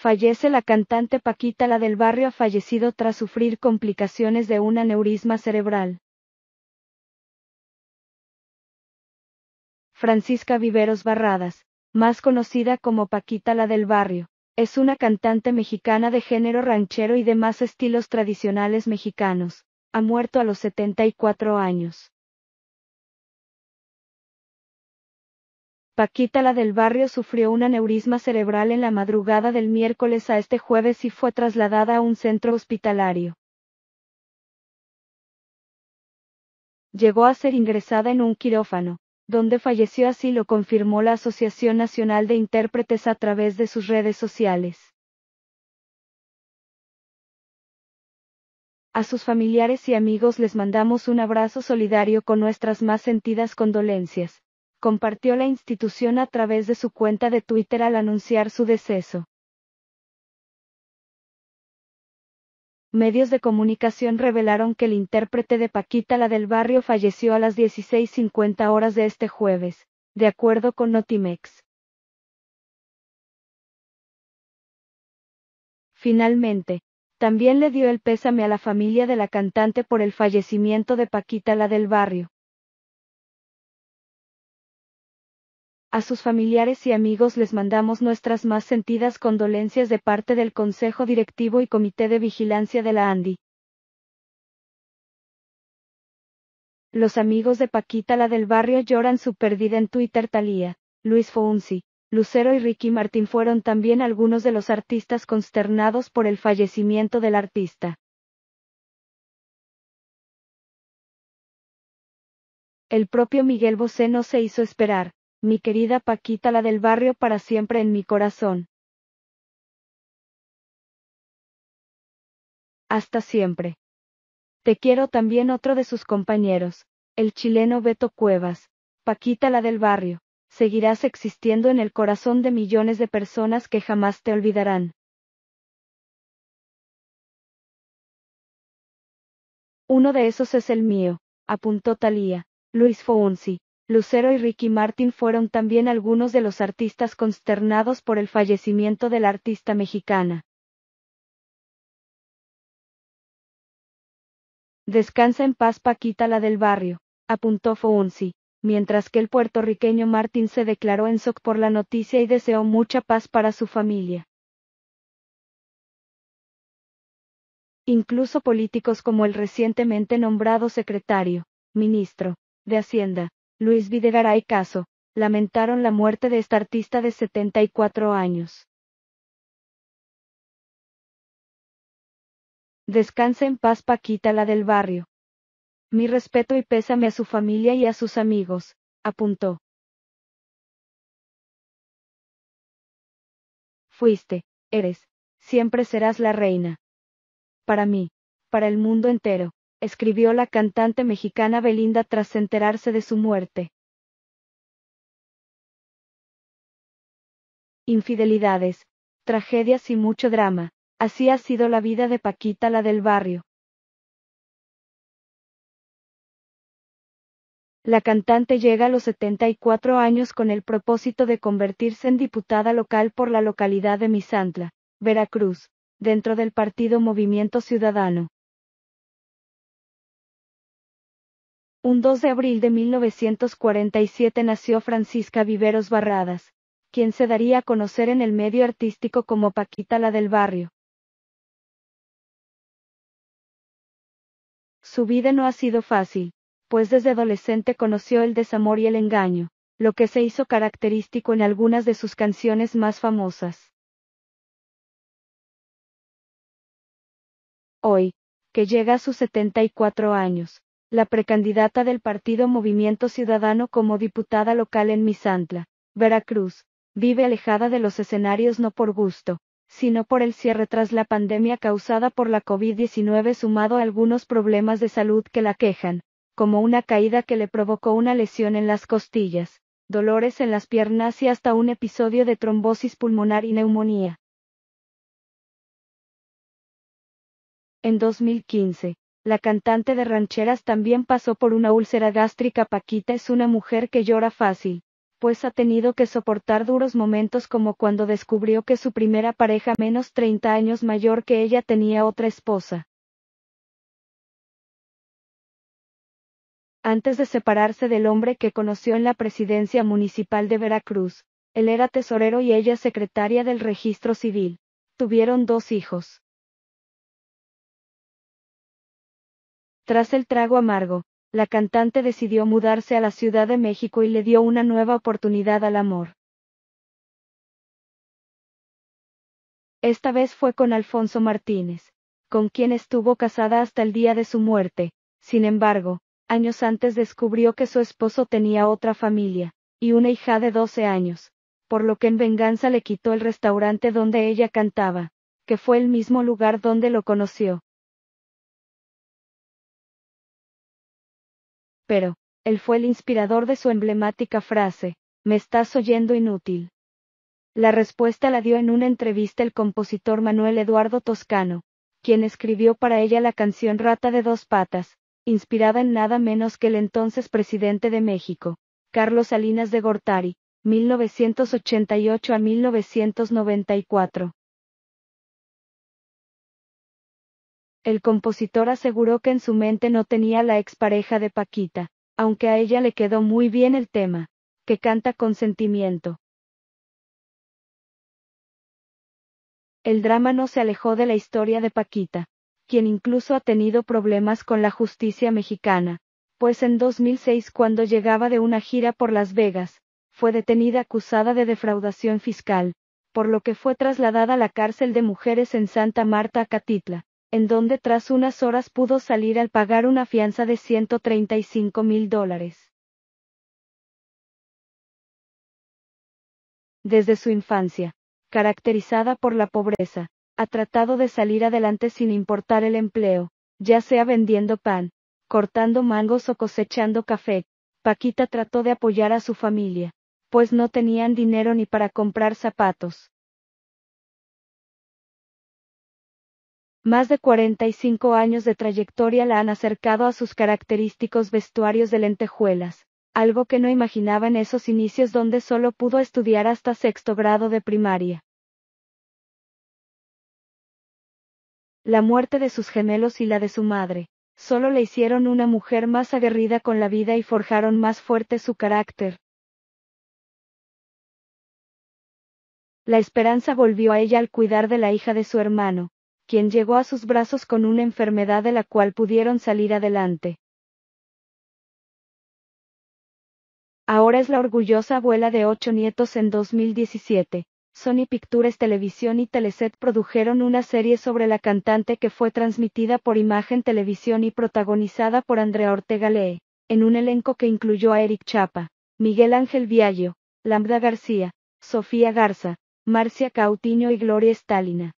fallece la cantante Paquita la del barrio ha fallecido tras sufrir complicaciones de un aneurisma cerebral. Francisca Viveros Barradas, más conocida como Paquita la del barrio, es una cantante mexicana de género ranchero y demás estilos tradicionales mexicanos. Ha muerto a los 74 años. Paquita la del barrio sufrió un aneurisma cerebral en la madrugada del miércoles a este jueves y fue trasladada a un centro hospitalario. Llegó a ser ingresada en un quirófano, donde falleció así lo confirmó la Asociación Nacional de Intérpretes a través de sus redes sociales. A sus familiares y amigos les mandamos un abrazo solidario con nuestras más sentidas condolencias compartió la institución a través de su cuenta de Twitter al anunciar su deceso. Medios de comunicación revelaron que el intérprete de Paquita la del barrio falleció a las 16.50 horas de este jueves, de acuerdo con Notimex. Finalmente, también le dio el pésame a la familia de la cantante por el fallecimiento de Paquita la del barrio. A sus familiares y amigos les mandamos nuestras más sentidas condolencias de parte del Consejo Directivo y Comité de Vigilancia de la ANDI. Los amigos de Paquita la del barrio lloran su pérdida en Twitter Talía, Luis Fonsi, Lucero y Ricky Martín fueron también algunos de los artistas consternados por el fallecimiento del artista. El propio Miguel Bosé no se hizo esperar, mi querida Paquita la del barrio para siempre en mi corazón. Hasta siempre. Te quiero también otro de sus compañeros, el chileno Beto Cuevas, Paquita la del barrio, seguirás existiendo en el corazón de millones de personas que jamás te olvidarán. Uno de esos es el mío, apuntó Talía, Luis Fonsi. Lucero y Ricky Martin fueron también algunos de los artistas consternados por el fallecimiento de la artista mexicana. Descansa en paz Paquita la del barrio, apuntó Founsi, mientras que el puertorriqueño Martin se declaró en shock por la noticia y deseó mucha paz para su familia. Incluso políticos como el recientemente nombrado secretario, ministro, de Hacienda, Luis Videgaray Caso, lamentaron la muerte de esta artista de 74 años. Descanse en paz Paquita la del barrio. Mi respeto y pésame a su familia y a sus amigos, apuntó. Fuiste, eres, siempre serás la reina. Para mí, para el mundo entero escribió la cantante mexicana Belinda tras enterarse de su muerte. Infidelidades, tragedias y mucho drama, así ha sido la vida de Paquita la del barrio. La cantante llega a los 74 años con el propósito de convertirse en diputada local por la localidad de Misantla, Veracruz, dentro del partido Movimiento Ciudadano. Un 2 de abril de 1947 nació Francisca Viveros Barradas, quien se daría a conocer en el medio artístico como Paquita la del barrio. Su vida no ha sido fácil, pues desde adolescente conoció el desamor y el engaño, lo que se hizo característico en algunas de sus canciones más famosas. Hoy, que llega a sus 74 años, la precandidata del Partido Movimiento Ciudadano como diputada local en Misantla, Veracruz, vive alejada de los escenarios no por gusto, sino por el cierre tras la pandemia causada por la COVID-19 sumado a algunos problemas de salud que la quejan, como una caída que le provocó una lesión en las costillas, dolores en las piernas y hasta un episodio de trombosis pulmonar y neumonía. En 2015, la cantante de rancheras también pasó por una úlcera gástrica. Paquita es una mujer que llora fácil, pues ha tenido que soportar duros momentos como cuando descubrió que su primera pareja menos 30 años mayor que ella tenía otra esposa. Antes de separarse del hombre que conoció en la presidencia municipal de Veracruz, él era tesorero y ella secretaria del registro civil. Tuvieron dos hijos. Tras el trago amargo, la cantante decidió mudarse a la Ciudad de México y le dio una nueva oportunidad al amor. Esta vez fue con Alfonso Martínez, con quien estuvo casada hasta el día de su muerte, sin embargo, años antes descubrió que su esposo tenía otra familia, y una hija de 12 años, por lo que en venganza le quitó el restaurante donde ella cantaba, que fue el mismo lugar donde lo conoció. pero, él fue el inspirador de su emblemática frase, me estás oyendo inútil. La respuesta la dio en una entrevista el compositor Manuel Eduardo Toscano, quien escribió para ella la canción Rata de dos patas, inspirada en nada menos que el entonces presidente de México, Carlos Salinas de Gortari, 1988 a 1994. El compositor aseguró que en su mente no tenía la expareja de Paquita, aunque a ella le quedó muy bien el tema, que canta con sentimiento. El drama no se alejó de la historia de Paquita, quien incluso ha tenido problemas con la justicia mexicana, pues en 2006 cuando llegaba de una gira por Las Vegas, fue detenida acusada de defraudación fiscal, por lo que fue trasladada a la cárcel de mujeres en Santa Marta, Catitla en donde tras unas horas pudo salir al pagar una fianza de 135 mil dólares. Desde su infancia, caracterizada por la pobreza, ha tratado de salir adelante sin importar el empleo, ya sea vendiendo pan, cortando mangos o cosechando café. Paquita trató de apoyar a su familia, pues no tenían dinero ni para comprar zapatos Más de 45 años de trayectoria la han acercado a sus característicos vestuarios de lentejuelas, algo que no imaginaba en esos inicios donde solo pudo estudiar hasta sexto grado de primaria. La muerte de sus gemelos y la de su madre, solo le hicieron una mujer más aguerrida con la vida y forjaron más fuerte su carácter. La esperanza volvió a ella al cuidar de la hija de su hermano, quien llegó a sus brazos con una enfermedad de la cual pudieron salir adelante. Ahora es la orgullosa abuela de ocho nietos en 2017. Sony Pictures Televisión y Teleset produjeron una serie sobre la cantante que fue transmitida por Imagen Televisión y protagonizada por Andrea Ortega Lee, en un elenco que incluyó a Eric Chapa, Miguel Ángel Viallo, Lambda García, Sofía Garza, Marcia Cautiño y Gloria Stalina.